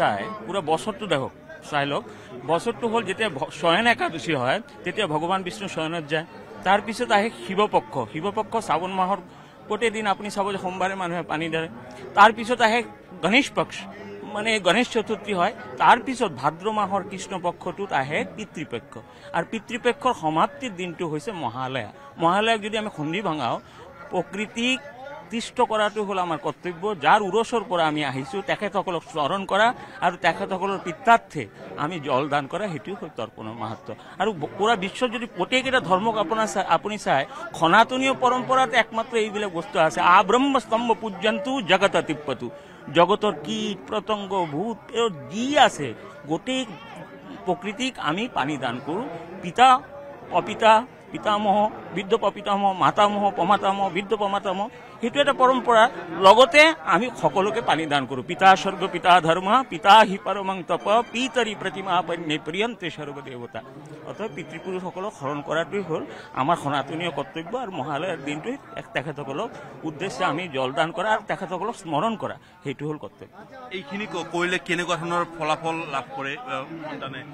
চাই পুৰো বছৰটো দেখক চাই লওক বছৰটো হল যেতিয়া স্বয়ন একাদশী হয় তেতিয়া ভগৱান বিষ্ণু স্বয়নত যায় তাৰ পিছত আহে শিৱপক্ষ শিবপক্ষ মাহৰ মাহৰ দিন আপুনি চাব যে সোমবাৰে মানুহে পানী ধৰে তাৰপিছত আহে গণেশ পক্ষ মানে গণেশ চতুৰ্থী হয় তাৰপিছত ভাদ্ৰ মাহৰ কৃষ্ণ পক্ষটোত আহে পিতৃপক্ষ আৰ পিতৃপক্ষৰ সমাপ্তিৰ দিনটো হৈছে মহালয়া মহালয়াক যদি আমি খুন্দি ভাঙাও প্ৰকৃতিক আকৃষ্ট কৰাটো হ'ল আমাৰ কৰ্তব্য যাৰ উরসর পৰা আমি আহিছোঁ তেখেতসকলক স্মৰণ কৰা আৰু তেখেতসকলৰ পিতাৰ্থে আমি জল দান কৰা সেইটোৱে হ'ল তৰ্পণৰ মাহাত্ম আৰু পুরা বিশ্ব যদি প্রত্যেকটা ধৰ্মক আপোনাৰ আপুনি চায় সনাতনীয় পরম্পরাতে একমাত্ৰ এইবিলাক বস্তু আছে আ স্তম্ভ পূজন্তু জগত তিপ্পতু জগতৰ কীট পতংগ ভূত যি আছে গোটেই প্ৰকৃতিক আমি পানী দান কৰোঁ পিতা অপিতা পিতামহ বিদ্যপ পিতামহ মাতামহ পমাতামহ বিদ্য পমাতামহ সেইটো এটা পৰম্পৰা লগতে আমি সকলোকে পানী দান কৰোঁ পিতা স্বৰ্গ পিতা ধৰ্ম পিতা হি মাং তপ পিতৰি প্ৰতিমা নেপ্ৰিয়ন্তে স্বৰ্গদেৱতা অৰ্থ পিতৃপুৰুষসকলক শৰণ কৰাটোৱেই হ'ল আমাৰ সনাতনীয় কৰ্তব্য আৰু মহালয়াৰ দিনটোৱেই তেখেতসকলক উদ্দেশ্যে আমি জল দান কৰা আৰু তেখেতসকলক স্মৰণ কৰা সেইটো হ'ল কৰ্তব্য এইখিনি কৰিলে কেনেকুৱা ধৰণৰ ফলাফল লাভ কৰে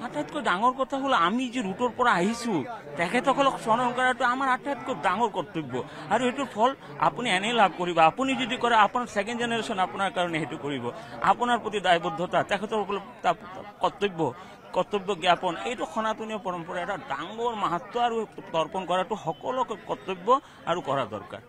আটাইতকৈ ডাঙৰ কথা হ'ল আমি যি ৰুটৰ পৰা আহিছোঁ তেখেতসকলক স্মরণ করাটো আমার আটাইতকৈ ডর কর্তব্য আর এইটার ফল আপনি এনেই লাভ করব আপনি যদি করে আপনার সেকেন্ড জেনারেশন আপনার কারণে সেইটা করব আপনার প্রতি দায়বদ্ধতা কর্তব্য কর্তব্য জ্ঞাপন এই সনাতনীয় পরম্পরা একটা ডর মাহাত্ম আর তর্পণ করাটা সকল কর্তব্য আর করা দরকার